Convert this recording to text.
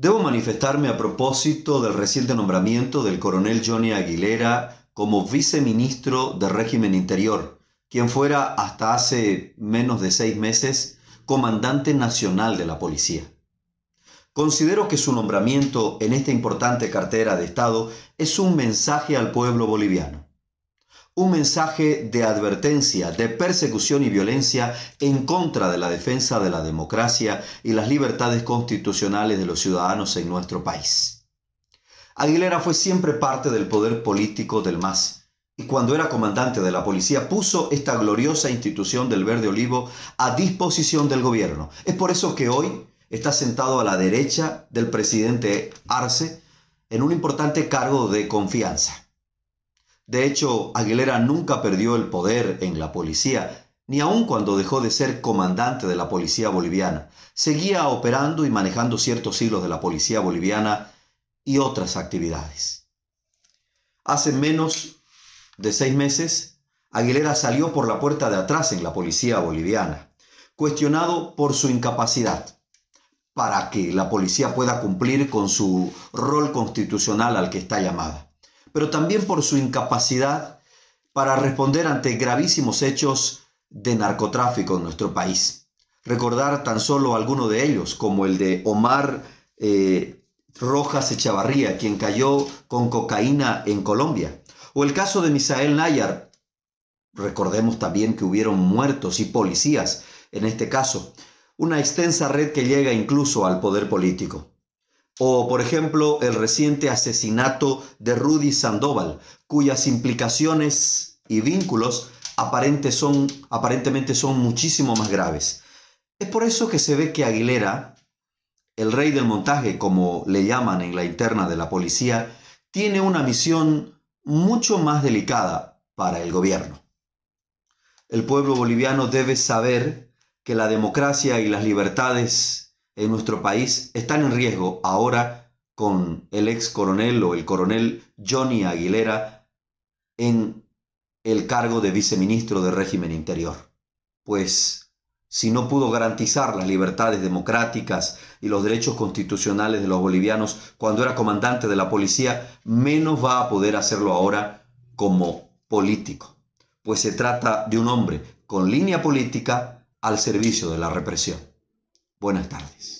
Debo manifestarme a propósito del reciente nombramiento del coronel Johnny Aguilera como viceministro de régimen interior, quien fuera hasta hace menos de seis meses comandante nacional de la policía. Considero que su nombramiento en esta importante cartera de Estado es un mensaje al pueblo boliviano un mensaje de advertencia, de persecución y violencia en contra de la defensa de la democracia y las libertades constitucionales de los ciudadanos en nuestro país. Aguilera fue siempre parte del poder político del MAS y cuando era comandante de la policía puso esta gloriosa institución del Verde Olivo a disposición del gobierno. Es por eso que hoy está sentado a la derecha del presidente Arce en un importante cargo de confianza. De hecho, Aguilera nunca perdió el poder en la policía, ni aun cuando dejó de ser comandante de la policía boliviana. Seguía operando y manejando ciertos hilos de la policía boliviana y otras actividades. Hace menos de seis meses, Aguilera salió por la puerta de atrás en la policía boliviana, cuestionado por su incapacidad para que la policía pueda cumplir con su rol constitucional al que está llamada pero también por su incapacidad para responder ante gravísimos hechos de narcotráfico en nuestro país. Recordar tan solo alguno de ellos, como el de Omar eh, Rojas Echavarría, quien cayó con cocaína en Colombia, o el caso de Misael Nayar. Recordemos también que hubieron muertos y policías en este caso, una extensa red que llega incluso al poder político. O, por ejemplo, el reciente asesinato de Rudy Sandoval, cuyas implicaciones y vínculos aparentes son, aparentemente son muchísimo más graves. Es por eso que se ve que Aguilera, el rey del montaje, como le llaman en la interna de la policía, tiene una misión mucho más delicada para el gobierno. El pueblo boliviano debe saber que la democracia y las libertades en nuestro país están en riesgo ahora con el ex coronel o el coronel Johnny Aguilera en el cargo de viceministro de régimen interior. Pues si no pudo garantizar las libertades democráticas y los derechos constitucionales de los bolivianos cuando era comandante de la policía, menos va a poder hacerlo ahora como político, pues se trata de un hombre con línea política al servicio de la represión. Buenas tardes.